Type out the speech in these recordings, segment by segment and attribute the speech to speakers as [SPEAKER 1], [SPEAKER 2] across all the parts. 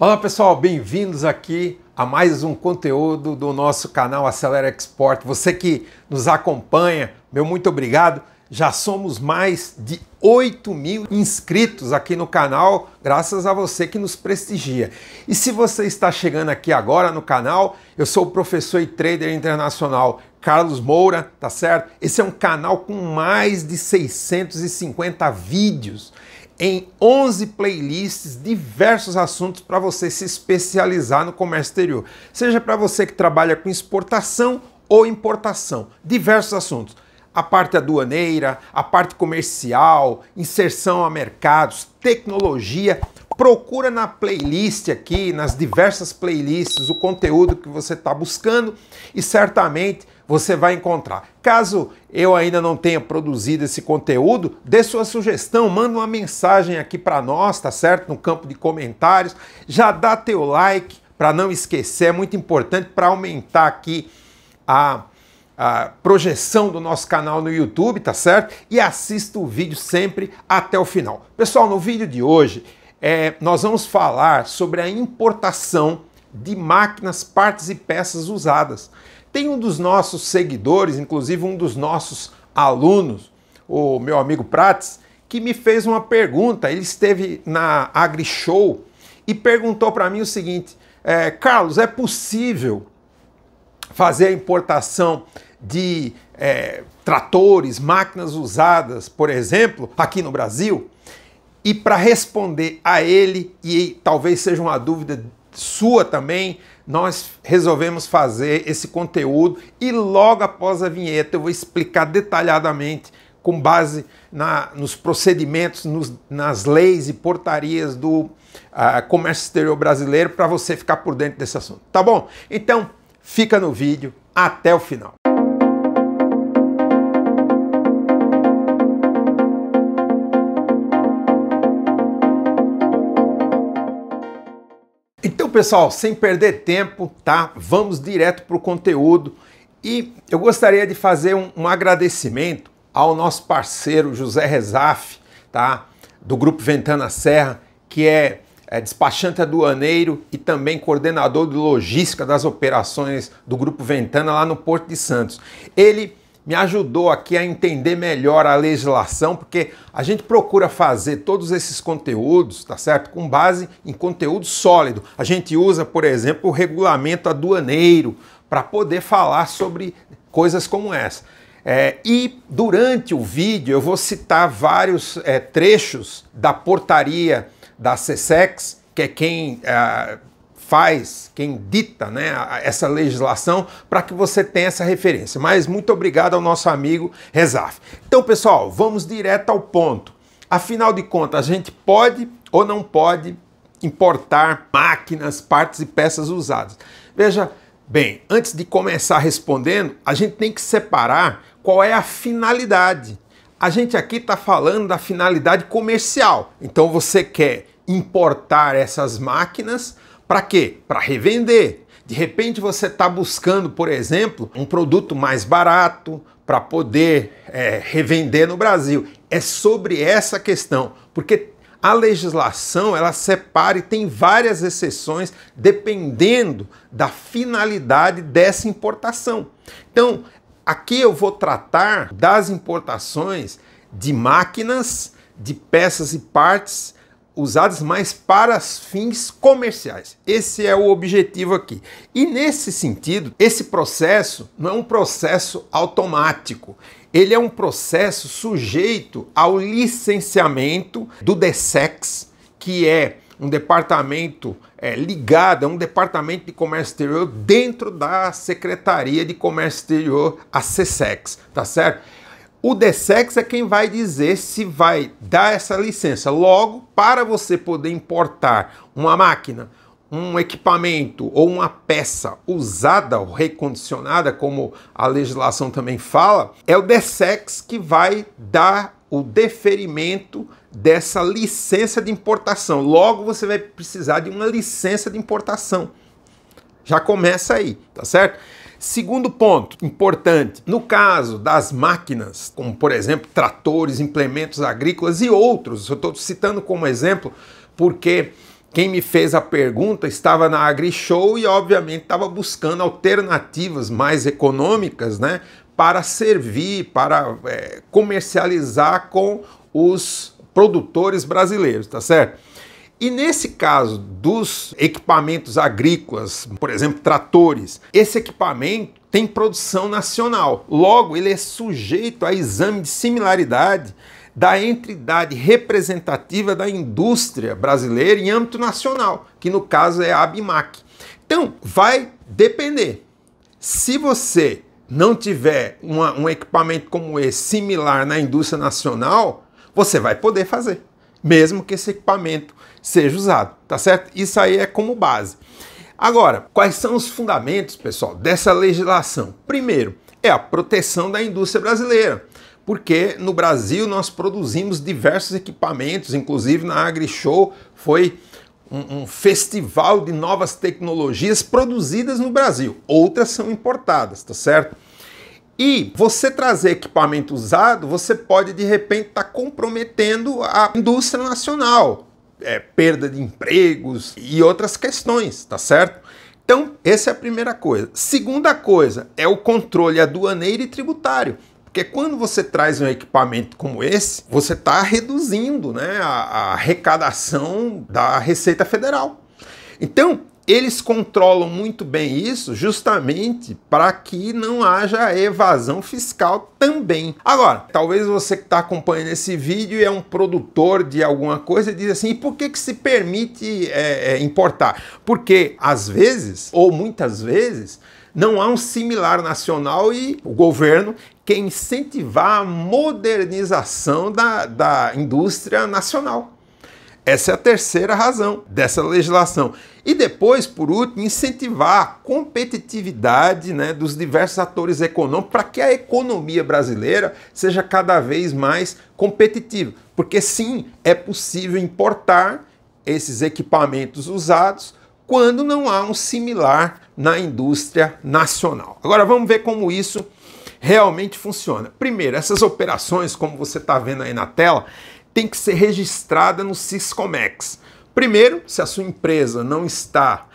[SPEAKER 1] Olá pessoal, bem-vindos aqui a mais um conteúdo do nosso canal Acelera Export. Você que nos acompanha, meu muito obrigado. Já somos mais de 8 mil inscritos aqui no canal, graças a você que nos prestigia. E se você está chegando aqui agora no canal, eu sou o professor e trader internacional Carlos Moura, tá certo? Esse é um canal com mais de 650 vídeos em 11 playlists, diversos assuntos para você se especializar no comércio exterior. Seja para você que trabalha com exportação ou importação, diversos assuntos. A parte aduaneira, a parte comercial, inserção a mercados, tecnologia. Procura na playlist aqui, nas diversas playlists, o conteúdo que você está buscando e certamente você vai encontrar. Caso eu ainda não tenha produzido esse conteúdo, dê sua sugestão, manda uma mensagem aqui para nós, tá certo? No campo de comentários. Já dá teu like para não esquecer, é muito importante para aumentar aqui a, a projeção do nosso canal no YouTube, tá certo? E assista o vídeo sempre até o final. Pessoal, no vídeo de hoje é, nós vamos falar sobre a importação de máquinas, partes e peças usadas. Tem um dos nossos seguidores, inclusive um dos nossos alunos, o meu amigo Prates, que me fez uma pergunta. Ele esteve na AgriShow e perguntou para mim o seguinte: é, Carlos, é possível fazer a importação de é, tratores, máquinas usadas, por exemplo, aqui no Brasil? E para responder a ele, e talvez seja uma dúvida sua também, nós resolvemos fazer esse conteúdo e logo após a vinheta eu vou explicar detalhadamente com base na, nos procedimentos, nos, nas leis e portarias do uh, comércio exterior brasileiro para você ficar por dentro desse assunto, tá bom? Então, fica no vídeo até o final. Então, pessoal, sem perder tempo, tá? Vamos direto para o conteúdo e eu gostaria de fazer um, um agradecimento ao nosso parceiro José Rezaf, tá? Do Grupo Ventana Serra, que é, é despachante aduaneiro e também coordenador de logística das operações do Grupo Ventana lá no Porto de Santos. Ele me ajudou aqui a entender melhor a legislação, porque a gente procura fazer todos esses conteúdos, tá certo? Com base em conteúdo sólido. A gente usa, por exemplo, o regulamento aduaneiro para poder falar sobre coisas como essa. É, e durante o vídeo eu vou citar vários é, trechos da portaria da CSEX que é quem é, faz, quem dita né, essa legislação para que você tenha essa referência. Mas muito obrigado ao nosso amigo Rezaf. Então, pessoal, vamos direto ao ponto. Afinal de contas, a gente pode ou não pode importar máquinas, partes e peças usadas? Veja bem, antes de começar respondendo, a gente tem que separar qual é a finalidade. A gente aqui está falando da finalidade comercial. Então você quer importar essas máquinas para quê? Para revender. De repente você está buscando, por exemplo, um produto mais barato para poder é, revender no Brasil. É sobre essa questão, porque a legislação ela separa e tem várias exceções dependendo da finalidade dessa importação. Então, aqui eu vou tratar das importações de máquinas, de peças e partes usadas, mais para fins comerciais. Esse é o objetivo aqui. E nesse sentido, esse processo não é um processo automático. Ele é um processo sujeito ao licenciamento do DSEX, que é um departamento é, ligado a é um departamento de comércio exterior dentro da Secretaria de Comércio Exterior, a CSEX, tá certo? O DSEX é quem vai dizer se vai dar essa licença. Logo, para você poder importar uma máquina, um equipamento ou uma peça usada ou recondicionada, como a legislação também fala, é o DSEX que vai dar o deferimento dessa licença de importação. Logo, você vai precisar de uma licença de importação. Já começa aí, tá certo? Segundo ponto importante, no caso das máquinas, como por exemplo tratores, implementos agrícolas e outros, eu estou citando como exemplo porque quem me fez a pergunta estava na AgriShow e, obviamente, estava buscando alternativas mais econômicas né, para servir, para é, comercializar com os produtores brasileiros, tá certo? E nesse caso dos equipamentos agrícolas, por exemplo, tratores, esse equipamento tem produção nacional. Logo, ele é sujeito a exame de similaridade da entidade representativa da indústria brasileira em âmbito nacional, que no caso é a ABMAC. Então, vai depender. Se você não tiver uma, um equipamento como esse similar na indústria nacional, você vai poder fazer, mesmo que esse equipamento seja usado, tá certo? Isso aí é como base. Agora, quais são os fundamentos, pessoal, dessa legislação? Primeiro, é a proteção da indústria brasileira, porque no Brasil nós produzimos diversos equipamentos, inclusive na AgriShow foi um, um, festival de novas tecnologias produzidas no Brasil. Outras são importadas, tá certo? E você trazer equipamento usado, você pode de repente estar tá comprometendo a indústria nacional, é, perda de empregos e outras questões, tá certo? Então, essa é a primeira coisa. Segunda coisa é o controle aduaneiro e tributário. Porque quando você traz um equipamento como esse, você está reduzindo né, a, a arrecadação da Receita Federal. Então, eles controlam muito bem isso justamente para que não haja evasão fiscal também. Agora, talvez você que está acompanhando esse vídeo e é um produtor de alguma coisa e diz assim, e por que, que se permite é, é, importar? Porque às vezes, ou muitas vezes, não há um similar nacional e o governo quer incentivar a modernização da, da indústria nacional. Essa é a terceira razão dessa legislação. E depois, por último, incentivar a competitividade né, dos diversos atores econômicos para que a economia brasileira seja cada vez mais competitiva. Porque sim, é possível importar esses equipamentos usados quando não há um similar na indústria nacional. Agora vamos ver como isso realmente funciona. Primeiro, essas operações, como você está vendo aí na tela, tem que ser registrada no Siscomex. Primeiro, se a sua empresa não está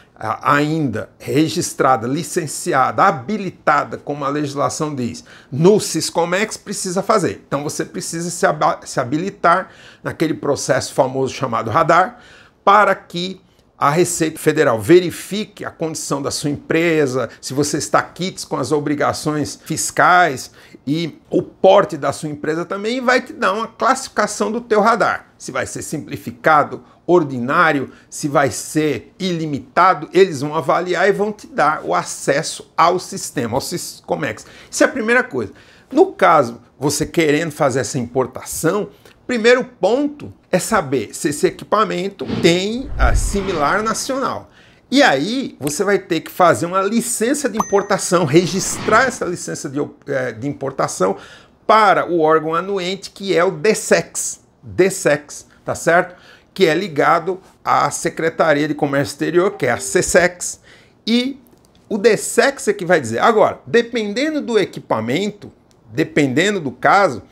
[SPEAKER 1] ainda registrada, licenciada, habilitada, como a legislação diz, no Siscomex, precisa fazer. Então você precisa se, habilitar naquele processo famoso chamado radar para que a Receita Federal verifique a condição da sua empresa, se você está quites com as obrigações fiscais e o porte da sua empresa também vai te dar uma classificação do teu radar. Se vai ser simplificado, ordinário, se vai ser ilimitado, eles vão avaliar e vão te dar o acesso ao sistema, ao Siscomex. É isso é a primeira coisa. No caso, você querendo fazer essa importação, Primeiro ponto é saber se esse equipamento tem a ah, similar nacional. E aí você vai ter que fazer uma licença de importação, registrar essa licença de, eh, de importação para o órgão anuente que é o DSEX. DSEX, tá certo? Que é ligado à Secretaria de Comércio Exterior, que é a CSEX. E o DSEX é que vai dizer. Agora, dependendo do equipamento, dependendo do caso,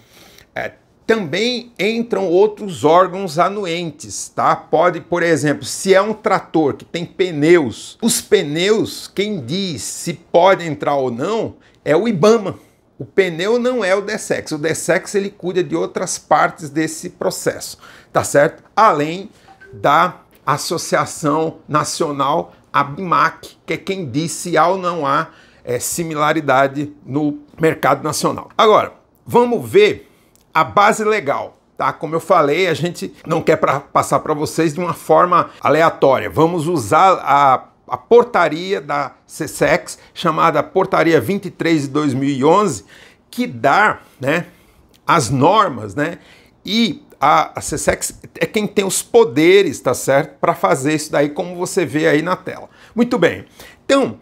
[SPEAKER 1] é, também entram outros órgãos anuentes, tá? Pode, por exemplo, se é um trator que tem pneus, os pneus, quem diz se pode entrar ou não é o IBAMA. O pneu não é o DSEX, o DSEX ele cuida de outras partes desse processo, tá certo? Além da Associação Nacional ABMAC, que é quem diz se há ou não há é, similaridade no mercado nacional. Agora, vamos ver a base legal. Tá? Como eu falei, a gente não quer pra, passar para vocês de uma forma aleatória. Vamos usar a, a portaria da CSEX, chamada Portaria 23 de 2011, que dá né, as normas, né? E a, a CSEX é quem tem os poderes, tá certo? Para fazer isso daí, como você vê aí na tela. Muito bem. Então,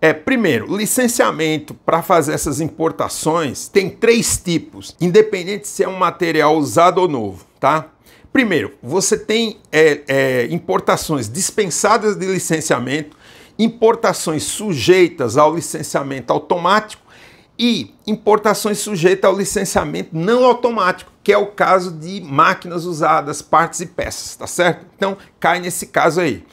[SPEAKER 1] é, primeiro, licenciamento para fazer essas importações tem três tipos, independente se é um material usado ou novo, tá? Primeiro, você tem é, é, importações dispensadas de licenciamento, importações sujeitas ao licenciamento automático e importações sujeitas ao licenciamento não automático, que é o caso de máquinas usadas, partes e peças, tá certo? Então cai nesse caso aí.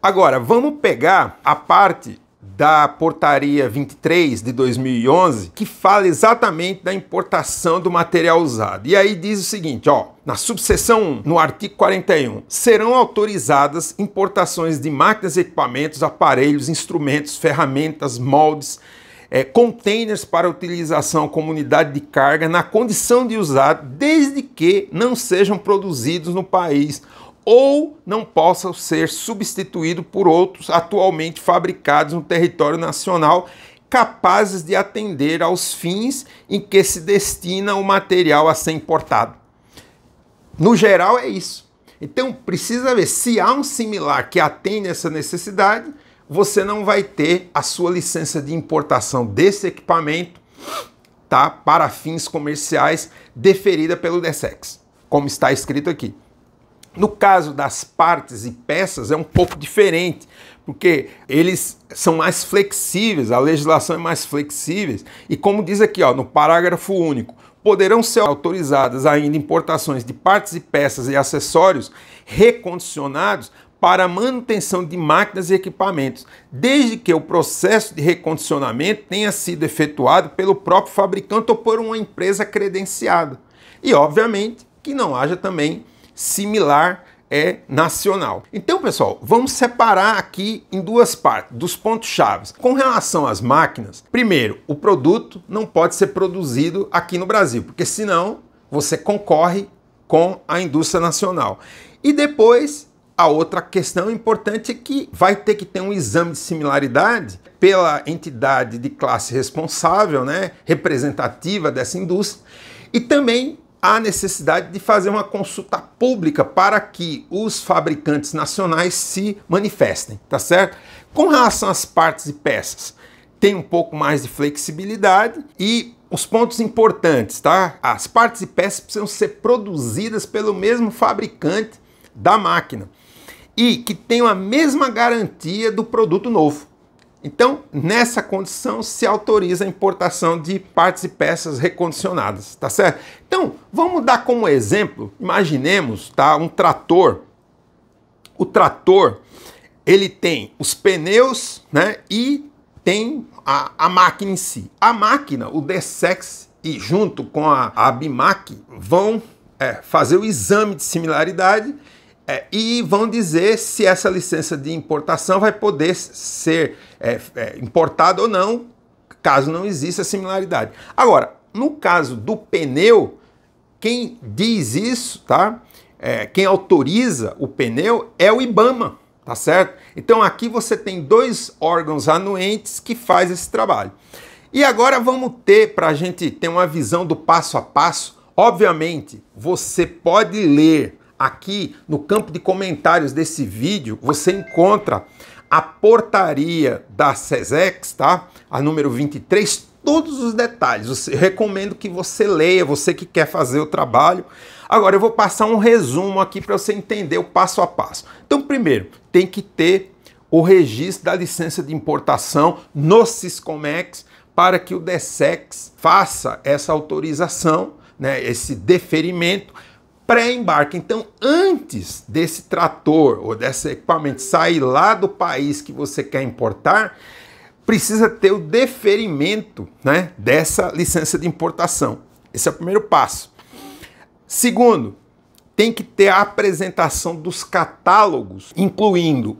[SPEAKER 1] Agora, vamos pegar a parte da portaria 23 de 2011, que fala exatamente da importação do material usado. E aí diz o seguinte, ó, na subseção 1, no artigo 41, serão autorizadas importações de máquinas, equipamentos, aparelhos, instrumentos, ferramentas, moldes, é, containers para utilização como unidade de carga na condição de usado, desde que não sejam produzidos no país ou não possa ser substituído por outros atualmente fabricados no território nacional capazes de atender aos fins em que se destina o material a ser importado. No geral é isso. Então precisa ver se há um similar que atende essa necessidade, você não vai ter a sua licença de importação desse equipamento, tá, para fins comerciais deferida pelo DSEX, como está escrito aqui. No caso das partes e peças é um pouco diferente, porque eles são mais flexíveis, a legislação é mais flexível. E como diz aqui, ó, no parágrafo único, poderão ser autorizadas ainda importações de partes e peças e acessórios recondicionados para manutenção de máquinas e equipamentos, desde que o processo de recondicionamento tenha sido efetuado pelo próprio fabricante ou por uma empresa credenciada. E obviamente que não haja também similar é nacional. Então, pessoal, vamos separar aqui em duas partes, dos pontos chaves. Com relação às máquinas, primeiro, o produto não pode ser produzido aqui no Brasil, porque senão você concorre com a indústria nacional. E depois, a outra questão importante é que vai ter que ter um exame de similaridade pela entidade de classe responsável, né, representativa dessa indústria, e também há necessidade de fazer uma consulta pública para que os fabricantes nacionais se manifestem, tá certo? Com relação às partes e peças, tem um pouco mais de flexibilidade e os pontos importantes, tá? As partes e peças precisam ser produzidas pelo mesmo fabricante da máquina e que tenham a mesma garantia do produto novo. Então, nessa condição, se autoriza a importação de partes e peças recondicionadas, tá certo? Então, vamos dar como exemplo, imaginemos, tá, um trator. O trator, ele tem os pneus, né, e tem a, a máquina em si. A máquina, o DSEX, e junto com a, a BIMAC, vão é, fazer o exame de similaridade é, e vão dizer se essa licença de importação vai poder ser é, é, importada ou não, caso não exista similaridade. Agora, no caso do pneu, quem diz isso, tá? É, quem autoriza o pneu é o IBAMA, tá certo? Então aqui você tem dois órgãos anuentes que faz esse trabalho. E agora vamos ter, para a gente ter uma visão do passo a passo, obviamente você pode ler Aqui no campo de comentários desse vídeo você encontra a portaria da SESEX, tá? A número 23, todos os detalhes. Eu recomendo que você leia, você que quer fazer o trabalho. Agora eu vou passar um resumo aqui para você entender o passo a passo. Então, primeiro, tem que ter o registro da licença de importação no Siscomex para que o DSEX faça essa autorização, né, esse deferimento pré-embarque. Então, antes desse trator ou desse equipamento sair lá do país que você quer importar, precisa ter o deferimento né, dessa licença de importação. Esse é o primeiro passo. Segundo, tem que ter a apresentação dos catálogos, incluindo uh,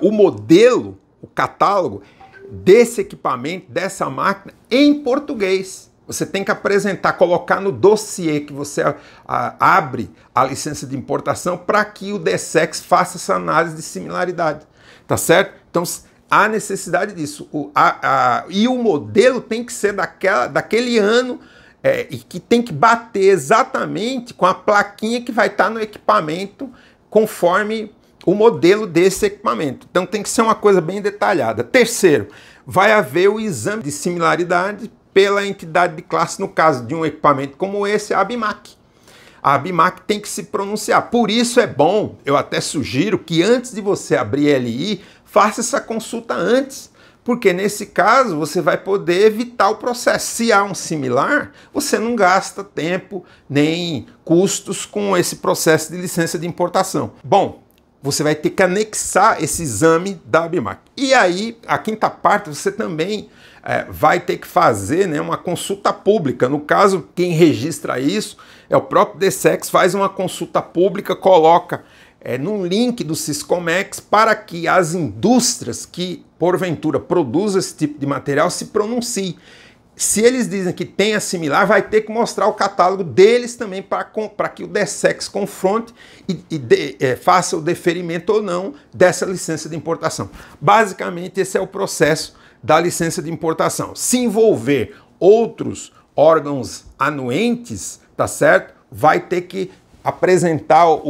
[SPEAKER 1] o modelo, o catálogo desse equipamento, dessa máquina, em português. Você tem que apresentar, colocar no dossiê que você a, abre a licença de importação para que o DSEX faça essa análise de similaridade. Tá certo? Então há necessidade disso. O, a, e o modelo tem que ser daquela, daquele ano é, e que tem que bater exatamente com a plaquinha que vai estar tá no equipamento conforme o modelo desse equipamento. Então tem que ser uma coisa bem detalhada. Terceiro, vai haver o exame de similaridade pela entidade de classe, no caso de um equipamento como esse, a Abimac A ABIMAC tem que se pronunciar. Por isso é bom, eu até sugiro que antes de você abrir LI, faça essa consulta antes. Porque nesse caso você vai poder evitar o processo. Se há um similar, você não gasta tempo nem custos com esse processo de licença de importação. Bom, você vai ter que anexar esse exame da ABMAC. E aí, a quinta parte, você também é, vai ter que fazer né, uma consulta pública. No caso, quem registra isso é o próprio DSEX, faz uma consulta pública, coloca é, num link do Siscomex para que as indústrias que, porventura, produzam esse tipo de material se pronunciem se eles dizem que tem a similar, vai ter que mostrar o catálogo deles também para que o DSEX confronte e, e de, é, faça o deferimento ou não dessa licença de importação. Basicamente, esse é o processo da licença de importação. Se envolver outros órgãos anuentes, tá certo? Vai ter que apresentar o,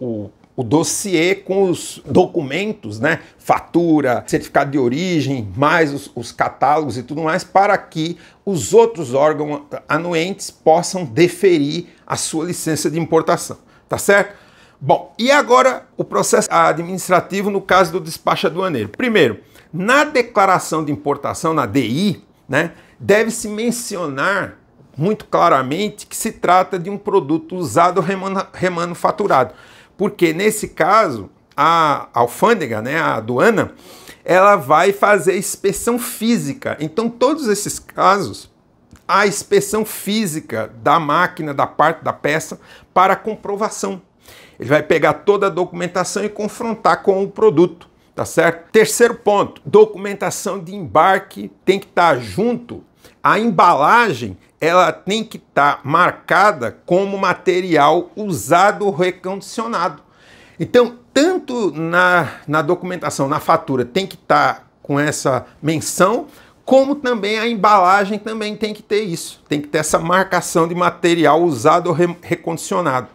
[SPEAKER 1] o o dossiê com os documentos, né? Fatura, certificado de origem, mais os, os catálogos e tudo mais, para que os outros órgãos anuentes possam deferir a sua licença de importação, tá certo? Bom, e agora o processo administrativo no caso do despacho aduaneiro. Primeiro, na declaração de importação, na DI, né, deve-se mencionar muito claramente que se trata de um produto usado remanu remanufaturado porque nesse caso a alfândega, né, a aduana, ela vai fazer inspeção física. Então, todos esses casos, a inspeção física da máquina, da parte da peça, para comprovação. Ele vai pegar toda a documentação e confrontar com o produto, tá certo? Terceiro ponto: documentação de embarque tem que estar junto à embalagem ela tem que estar tá marcada como material usado ou recondicionado. Então, tanto na, na documentação, na fatura, tem que estar tá com essa menção, como também a embalagem também tem que ter isso, tem que ter essa marcação de material usado ou re recondicionado.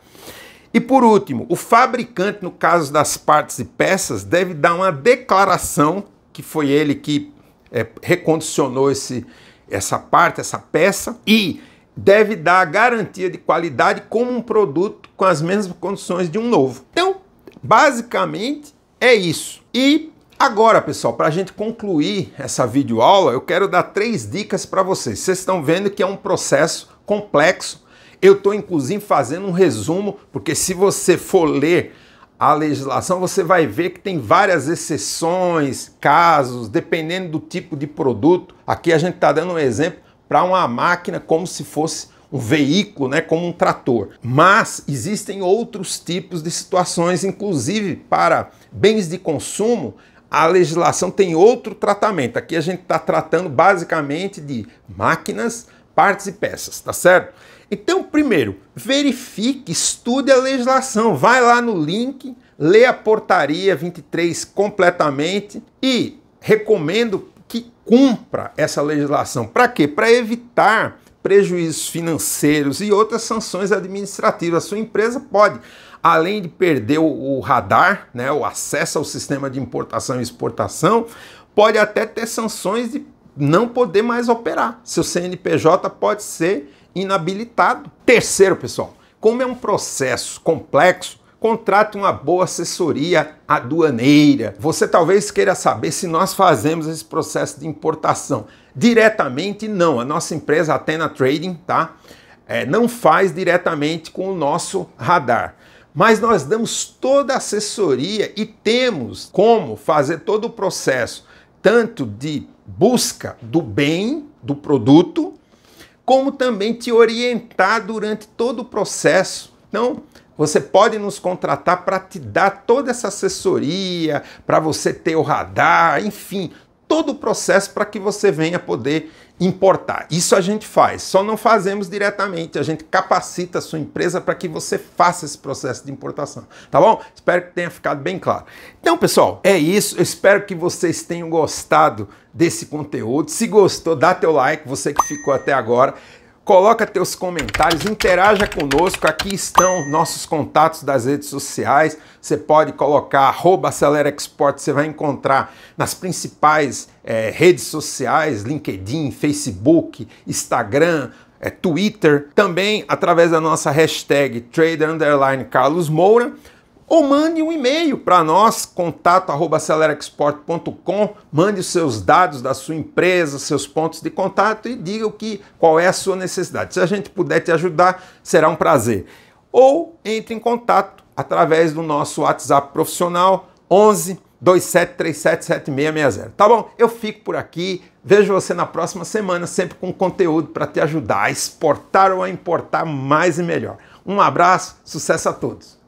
[SPEAKER 1] E por último, o fabricante, no caso das partes e peças, deve dar uma declaração que foi ele que é, recondicionou esse, essa parte, essa peça, e deve dar a garantia de qualidade como um produto com as mesmas condições de um novo. Então, basicamente é isso. E agora, pessoal, para a gente concluir essa videoaula, eu quero dar três dicas para vocês. Vocês estão vendo que é um processo complexo. Eu estou, inclusive, fazendo um resumo, porque se você for ler a legislação, você vai ver que tem várias exceções, casos, dependendo do tipo de produto. Aqui a gente está dando um exemplo para uma máquina como se fosse um veículo, né, como um trator. Mas existem outros tipos de situações, inclusive para bens de consumo, a legislação tem outro tratamento. Aqui a gente está tratando basicamente de máquinas, partes e peças, tá certo? Então, primeiro, verifique, estude a legislação, vai lá no link, lê a portaria 23 completamente e recomendo que cumpra essa legislação. Para quê? Para evitar prejuízos financeiros e outras sanções administrativas. A sua empresa pode, além de perder o radar, né, o acesso ao sistema de importação e exportação, pode até ter sanções de não poder mais operar. Seu CNPJ pode ser inabilitado. Terceiro, pessoal, como é um processo complexo, contrate uma boa assessoria aduaneira. Você talvez queira saber se nós fazemos esse processo de importação. Diretamente, não. A nossa empresa, Atena Trading, tá? É, não faz diretamente com o nosso radar. Mas nós damos toda a assessoria e temos como fazer todo o processo, tanto de busca do bem, do produto, como também te orientar durante todo o processo. Então, você pode nos contratar para te dar toda essa assessoria, para você ter o radar, enfim, todo o processo para que você venha poder importar. Isso a gente faz, só não fazemos diretamente. A gente capacita a sua empresa para que você faça esse processo de importação, tá bom? Espero que tenha ficado bem claro. Então, pessoal, é isso. Eu espero que vocês tenham gostado desse conteúdo. Se gostou, dá teu like, você que ficou até agora. Coloca teus comentários, interaja conosco. Aqui estão nossos contatos das redes sociais. Você pode colocar arroba Acelera Export, você vai encontrar nas principais é, redes sociais, LinkedIn, Facebook, Instagram, é, Twitter. Também através da nossa hashtag Trader Carlos Moura ou mande um e-mail para nós, contato.acelerexport.com, mande os seus dados da sua empresa, seus pontos de contato e diga o que, qual é a sua necessidade. Se a gente puder te ajudar, será um prazer. Ou entre em contato através do nosso WhatsApp profissional 11 27377660. Tá bom? Eu fico por aqui. Vejo você na próxima semana, sempre com conteúdo para te ajudar a exportar ou a importar mais e melhor. Um abraço, sucesso a todos.